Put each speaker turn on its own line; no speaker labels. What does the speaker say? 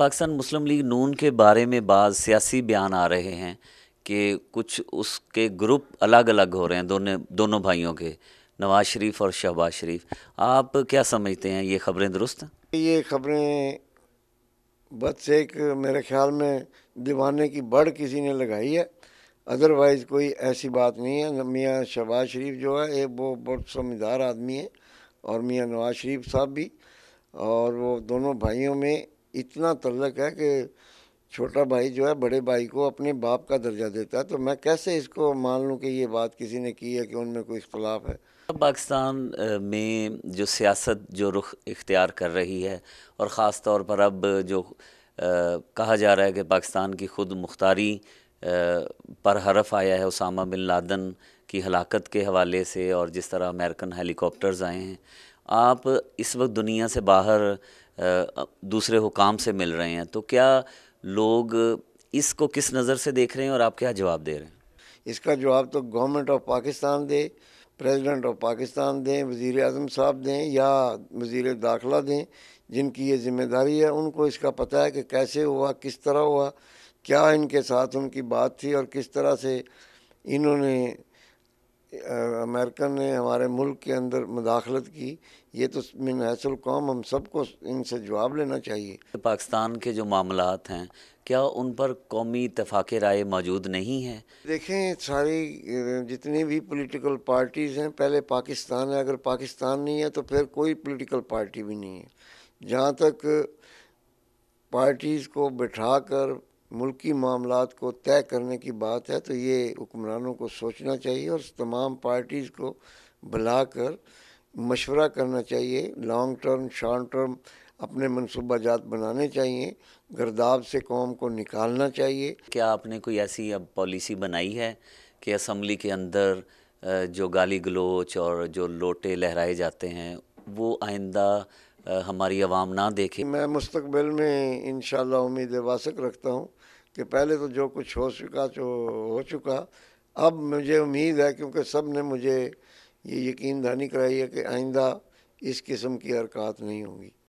पाकिस्तान मुस्लिम league नून के बारे में बाज सियासी बयान आ रहे हैं कि कुछ उसके ग्रुप अलग अलग हो रहे हैं दोनों दोनों भाइयों के नवाज शरीफ और शहबाज शरीफ आप क्या समझते हैं ये खबरें दुरुस्त
ये खबरें बस एक मेरे ख्याल में दीवाने की बढ़ किसी ने लगाई है अदरवाइज़ कोई ऐसी बात नहीं है मियाँ शहबाज शरीफ जो है ये वो बहुत समझदार आदमी है और मियाँ नवाज शरीफ साहब भी और वो दोनों भाइयों में इतना तल्लक है कि छोटा भाई जो है बड़े भाई को अपने बाप का दर्जा देता है तो मैं कैसे इसको मान लूँ कि ये बात किसी ने की है कि उनमें कोई इख्तलाफ है
पाकिस्तान में जो सियासत जो रुख इख्तियार कर रही है और ख़ास तौर पर अब जो आ, कहा जा रहा है कि पाकिस्तान की खुद मुख्तारी आ, पर हरफ आया है उसामा बिन लादन की हलाकत के हवाले से और जिस तरह अमेरिकन हेलीकॉप्टर्स आए हैं आप इस वक्त दुनिया से बाहर दूसरे हुकाम से मिल रहे हैं तो क्या लोग इसको किस नज़र से देख रहे हैं और आप क्या जवाब दे रहे हैं
इसका जवाब तो government of Pakistan the president of Pakistan दें वज़ी अजम साहब दें या वज़ी दाखिला दें जिनकी ये ज़िम्मेदारी है उनको इसका पता है कि कैसे हुआ किस तरह हुआ क्या इनके साथ उनकी बात थी और किस तरह से इन्होंने अमेरिकन ने हमारे मुल्क के अंदर मुदाखलत की ये तो मिनसल कौम हम सबको इनसे जवाब लेना चाहिए
पाकिस्तान के जो मामला हैं क्या उन पर कौमी इतफाक़ राय मौजूद नहीं है
देखें सारी जितनी भी पॉलिटिकल पार्टीज़ हैं पहले पाकिस्तान है अगर पाकिस्तान नहीं है तो फिर कोई पॉलिटिकल पार्टी भी नहीं है जहाँ तक पार्टीज़ को बैठा कर मुल्की मामला को तय करने की बात है तो ये हुक्मरानों को सोचना चाहिए और तमाम पार्टीज़ को बुला कर मशवरा करना चाहिए लॉन्ग टर्म शॉर्ट टर्म अपने मनसूबा जात बनाने चाहिए गर्दाब से कौम को निकालना चाहिए क्या आपने कोई ऐसी अब
पॉलिसी बनाई है कि असम्बली के अंदर जो गाली गलोच और जो लोटे लहराए जाते हैं वो आइंदा हमारी आवाम ना देखे
मैं मुस्तबिल में इन उम्मीद वासक रखता हूँ कि पहले तो जो कुछ हो चुका जो हो चुका अब मुझे उम्मीद है क्योंकि सब ने मुझे ये यकीन दहानी कराई है कि आइंदा इस किस्म की हरकत नहीं होगी